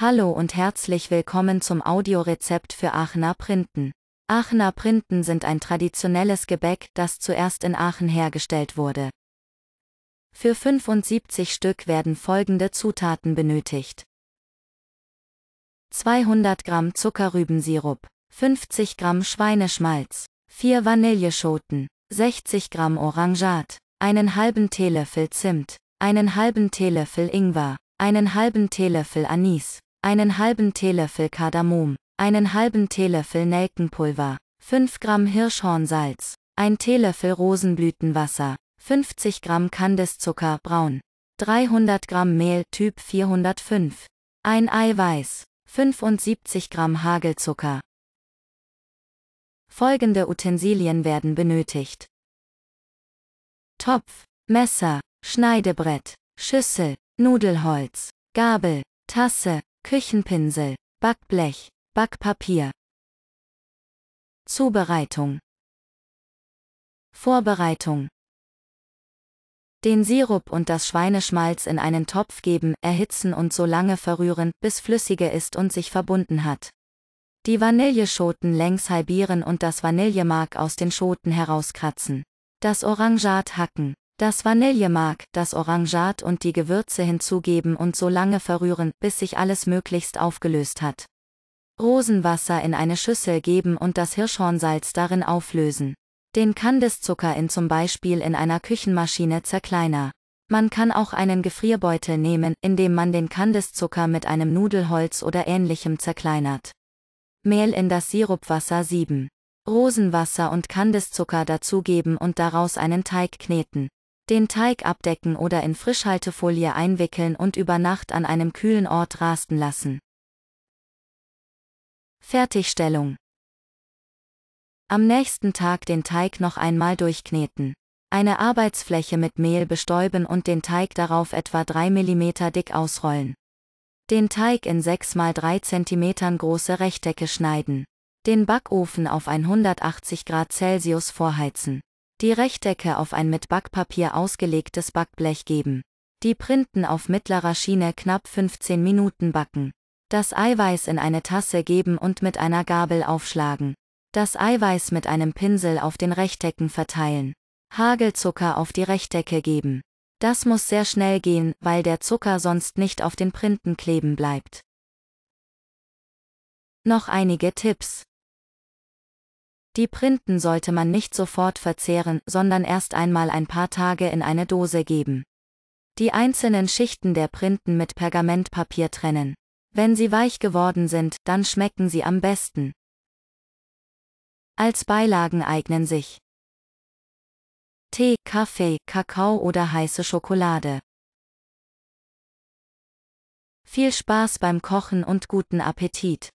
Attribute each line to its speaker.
Speaker 1: Hallo und herzlich willkommen zum Audiorezept für Aachener Printen. Aachener Printen sind ein traditionelles Gebäck, das zuerst in Aachen hergestellt wurde. Für 75 Stück werden folgende Zutaten benötigt. 200 Gramm Zuckerrübensirup, 50 Gramm Schweineschmalz, 4 Vanilleschoten, 60 Gramm Orangat, einen halben Teelöffel Zimt, einen halben Teelöffel Ingwer, einen halben Teelöffel Anis, einen halben Teelöffel Kardamom, einen halben Teelöffel Nelkenpulver, 5 Gramm Hirschhornsalz, ein Teelöffel Rosenblütenwasser, 50 Gramm Kandiszucker braun, 300 Gramm Mehl Typ 405, ein Eiweiß, 75 Gramm Hagelzucker. Folgende Utensilien werden benötigt. Topf, Messer, Schneidebrett, Schüssel, Nudelholz, Gabel, Tasse, Küchenpinsel, Backblech, Backpapier. Zubereitung. Vorbereitung. Den Sirup und das Schweineschmalz in einen Topf geben, erhitzen und so lange verrühren, bis flüssige ist und sich verbunden hat. Die Vanilleschoten längs halbieren und das Vanillemark aus den Schoten herauskratzen. Das Orangat hacken. Das Vanillemark, das Orangat und die Gewürze hinzugeben und so lange verrühren, bis sich alles möglichst aufgelöst hat. Rosenwasser in eine Schüssel geben und das Hirschhornsalz darin auflösen. Den Kandiszucker in zum Beispiel in einer Küchenmaschine zerkleiner. Man kann auch einen Gefrierbeutel nehmen, indem man den Kandiszucker mit einem Nudelholz oder ähnlichem zerkleinert. Mehl in das Sirupwasser sieben. Rosenwasser und Kandiszucker dazugeben und daraus einen Teig kneten den Teig abdecken oder in Frischhaltefolie einwickeln und über Nacht an einem kühlen Ort rasten lassen. Fertigstellung. Am nächsten Tag den Teig noch einmal durchkneten. Eine Arbeitsfläche mit Mehl bestäuben und den Teig darauf etwa 3 mm dick ausrollen. Den Teig in 6 x 3 cm große Rechtecke schneiden. Den Backofen auf 180 Grad Celsius vorheizen die Rechtecke auf ein mit Backpapier ausgelegtes Backblech geben. Die Printen auf mittlerer Schiene knapp 15 Minuten backen. Das Eiweiß in eine Tasse geben und mit einer Gabel aufschlagen. Das Eiweiß mit einem Pinsel auf den Rechtecken verteilen. Hagelzucker auf die Rechtecke geben. Das muss sehr schnell gehen, weil der Zucker sonst nicht auf den Printen kleben bleibt. Noch einige Tipps. Die Printen sollte man nicht sofort verzehren, sondern erst einmal ein paar Tage in eine Dose geben. Die einzelnen Schichten der Printen mit Pergamentpapier trennen. Wenn sie weich geworden sind, dann schmecken sie am besten. Als Beilagen eignen sich Tee, Kaffee, Kakao oder heiße Schokolade. Viel Spaß beim Kochen und guten Appetit!